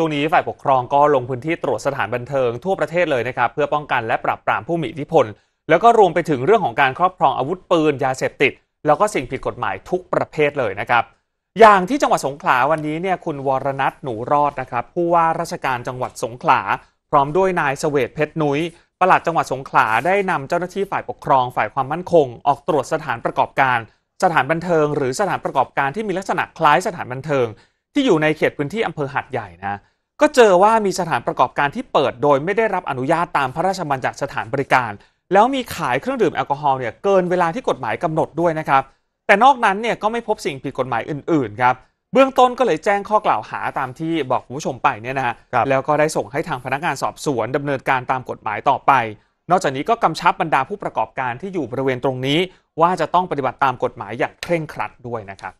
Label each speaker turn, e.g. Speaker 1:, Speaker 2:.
Speaker 1: ช่วงนี้ฝ่ายปกครองก็ลงพื้นที่ตรวจสถานบันเทิงทั่วประเทศเลยนะครับเพื่อป้องกันและปราบปรามผู้มีอิทธิพลแล้วก็รวมไปถึงเรื่องของการครอบครองอาวุธปืนยาเสพติด แล้วก็สิ่งผิดกฎหมายทุกประเภทเลยนะครับ อย่างที่จังหวัดสงขลาวันนี้เนี่ยคุณวรนัทหนูรอดนะครับผู้ว่าราชการจังหวัดสงขลา พร้อมด้วยนายเสวตเพชรนุย้ยปลัดจังหวัดสงขลาได้นำเจ้าหน้าที่ฝ่ายปกครอง ฝ่ายความมั่นคง ออกตรวจสถานประกอบการ สถานบันเทิง หรือสถานประกอบการที่มีลักษณะคล้ายสถานบันเทิงที่อยู่ในเขตพื้นที่อำเภอหัดใหญ่นะก็เจอว่ามีสถานประกอบการที่เปิดโดยไม่ได้รับอนุญาตตามพระราชบัญญัติสถานบริการ แล้วมีขายเครื่องดื่มแอลกอฮอล์เนี่ยเกินเวลาที่กฎหมายกำหนดด้วยนะครับแต่นอกนั้นเนี่ยก็ไม่พบสิ่งผิดกฎหมายอื่นๆครับเบื้องต้นก็เลยแจ้งข้อกล่าวหาตามที่บอกผู้ชมไปเนี่ยนะฮะแล้วก็ได้ส่งให้ทางพนักงานสอบสวนดำเนินการตามกฎหมายต่อไป นอกจากนี้ก็กำชับบรรดาผู้ประกอบการที่อยู่บริเวณตรงนี้ ว่าจะต้องปฏิบัติตามกฎหมายอย่างเคร่งครัดด้วยนะครับ